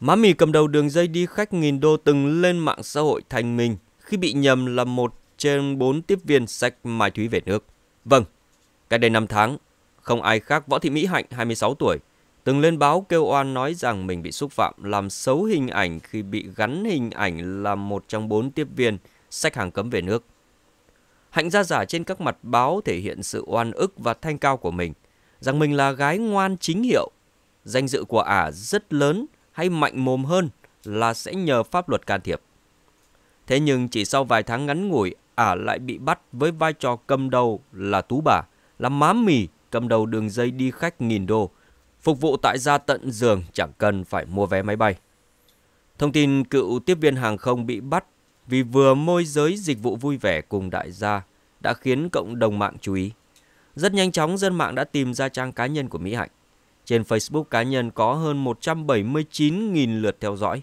Má mì cầm đầu đường dây đi khách nghìn đô từng lên mạng xã hội thành mình khi bị nhầm là một trên bốn tiếp viên sách Mai Thúy về nước. Vâng, cách đây 5 tháng, không ai khác Võ Thị Mỹ Hạnh 26 tuổi từng lên báo kêu oan nói rằng mình bị xúc phạm làm xấu hình ảnh khi bị gắn hình ảnh là một trong bốn tiếp viên sách hàng cấm về nước. Hạnh ra giả trên các mặt báo thể hiện sự oan ức và thanh cao của mình, rằng mình là gái ngoan chính hiệu. Danh dự của ả rất lớn hay mạnh mồm hơn là sẽ nhờ pháp luật can thiệp. Thế nhưng chỉ sau vài tháng ngắn ngủi, ả lại bị bắt với vai trò cầm đầu là tú bà, là mám mì cầm đầu đường dây đi khách nghìn đô, phục vụ tại gia tận giường chẳng cần phải mua vé máy bay. Thông tin cựu tiếp viên hàng không bị bắt vì vừa môi giới dịch vụ vui vẻ cùng đại gia đã khiến cộng đồng mạng chú ý. Rất nhanh chóng dân mạng đã tìm ra trang cá nhân của Mỹ Hạnh. Trên Facebook cá nhân có hơn 179.000 lượt theo dõi.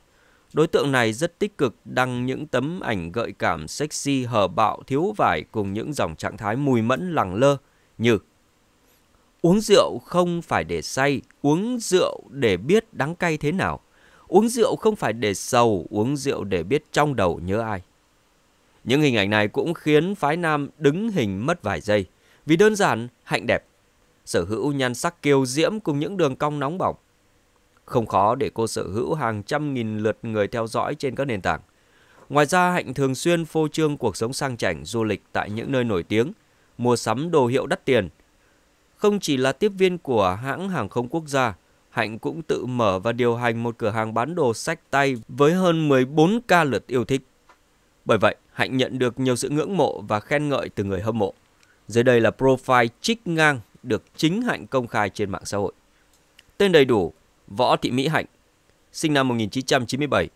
Đối tượng này rất tích cực đăng những tấm ảnh gợi cảm sexy hở bạo thiếu vải cùng những dòng trạng thái mùi mẫn lẳng lơ như Uống rượu không phải để say, uống rượu để biết đắng cay thế nào. Uống rượu không phải để sầu, uống rượu để biết trong đầu nhớ ai. Những hình ảnh này cũng khiến phái nam đứng hình mất vài giây. Vì đơn giản, hạnh đẹp sở hữu nhan sắc kiều diễm cùng những đường cong nóng bỏng. Không khó để cô sở hữu hàng trăm nghìn lượt người theo dõi trên các nền tảng. Ngoài ra, Hạnh thường xuyên phô trương cuộc sống sang chảnh du lịch tại những nơi nổi tiếng, mua sắm đồ hiệu đắt tiền. Không chỉ là tiếp viên của hãng hàng không quốc gia, Hạnh cũng tự mở và điều hành một cửa hàng bán đồ sách tay với hơn 14k lượt yêu thích. Bởi vậy, Hạnh nhận được nhiều sự ngưỡng mộ và khen ngợi từ người hâm mộ. Dưới đây là profile trích ngang được chính Hạnh công khai trên mạng xã hội. Tên đầy đủ Võ Thị Mỹ Hạnh, sinh năm 1997,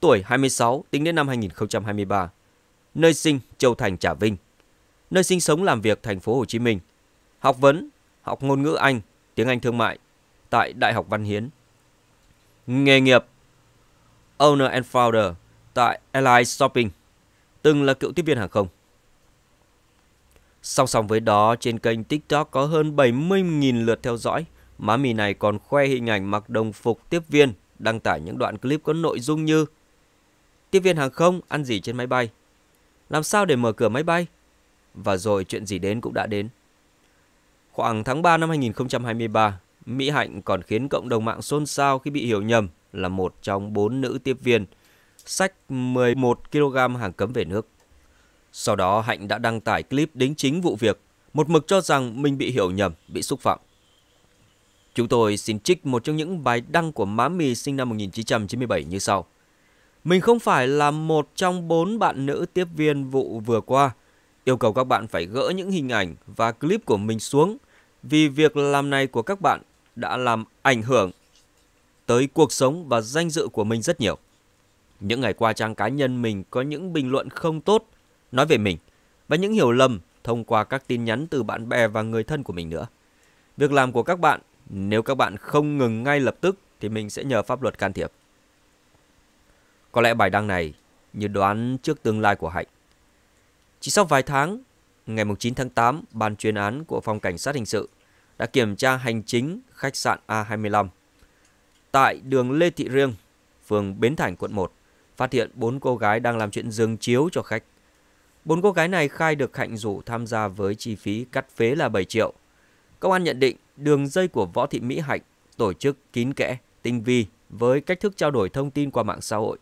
tuổi 26 tính đến năm 2023, nơi sinh Châu Thành Trà Vinh, nơi sinh sống làm việc thành phố Hồ Chí Minh, học vấn, học ngôn ngữ Anh, tiếng Anh thương mại tại Đại học Văn Hiến. Nghề nghiệp Owner and Founder tại Allied Shopping, từng là cựu tiếp viên hàng không. Song song với đó, trên kênh TikTok có hơn 70.000 lượt theo dõi. Má mì này còn khoe hình ảnh mặc đồng phục tiếp viên, đăng tải những đoạn clip có nội dung như Tiếp viên hàng không ăn gì trên máy bay? Làm sao để mở cửa máy bay? Và rồi chuyện gì đến cũng đã đến. Khoảng tháng 3 năm 2023, Mỹ Hạnh còn khiến cộng đồng mạng xôn xao khi bị hiểu nhầm là một trong bốn nữ tiếp viên sách 11 kg hàng cấm về nước. Sau đó Hạnh đã đăng tải clip đính chính vụ việc, một mực cho rằng mình bị hiểu nhầm, bị xúc phạm. Chúng tôi xin trích một trong những bài đăng của má mì sinh năm 1997 như sau. Mình không phải là một trong bốn bạn nữ tiếp viên vụ vừa qua. Yêu cầu các bạn phải gỡ những hình ảnh và clip của mình xuống vì việc làm này của các bạn đã làm ảnh hưởng tới cuộc sống và danh dự của mình rất nhiều. Những ngày qua trang cá nhân mình có những bình luận không tốt nói về mình và những hiểu lầm thông qua các tin nhắn từ bạn bè và người thân của mình nữa. Việc làm của các bạn, nếu các bạn không ngừng ngay lập tức thì mình sẽ nhờ pháp luật can thiệp. Có lẽ bài đăng này như đoán trước tương lai của Hạnh. Chỉ sau vài tháng, ngày 9 tháng 8, ban chuyên án của phòng cảnh sát hình sự đã kiểm tra hành chính khách sạn A25 tại đường Lê Thị Riêng, phường Bến Thành, quận 1, phát hiện 4 cô gái đang làm chuyện giường chiếu cho khách. Bốn cô gái này khai được Hạnh rủ tham gia với chi phí cắt phế là 7 triệu. Công an nhận định đường dây của Võ Thị Mỹ Hạnh tổ chức kín kẽ, tinh vi với cách thức trao đổi thông tin qua mạng xã hội.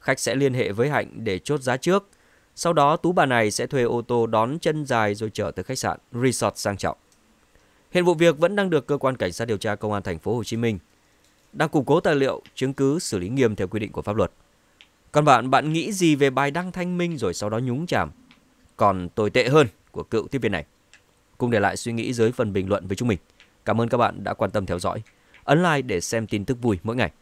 Khách sẽ liên hệ với Hạnh để chốt giá trước. Sau đó tú bà này sẽ thuê ô tô đón chân dài rồi trở tới khách sạn Resort sang trọng. Hiện vụ việc vẫn đang được cơ quan cảnh sát điều tra công an thành phố Hồ Chí Minh đang củng cố tài liệu, chứng cứ xử lý nghiêm theo quy định của pháp luật. Còn bạn, bạn nghĩ gì về bài đăng thanh minh rồi sau đó nhúng chàm? còn tồi tệ hơn của cựu tiếp viên này. Cùng để lại suy nghĩ dưới phần bình luận với chúng mình. Cảm ơn các bạn đã quan tâm theo dõi. Ấn like để xem tin tức vui mỗi ngày.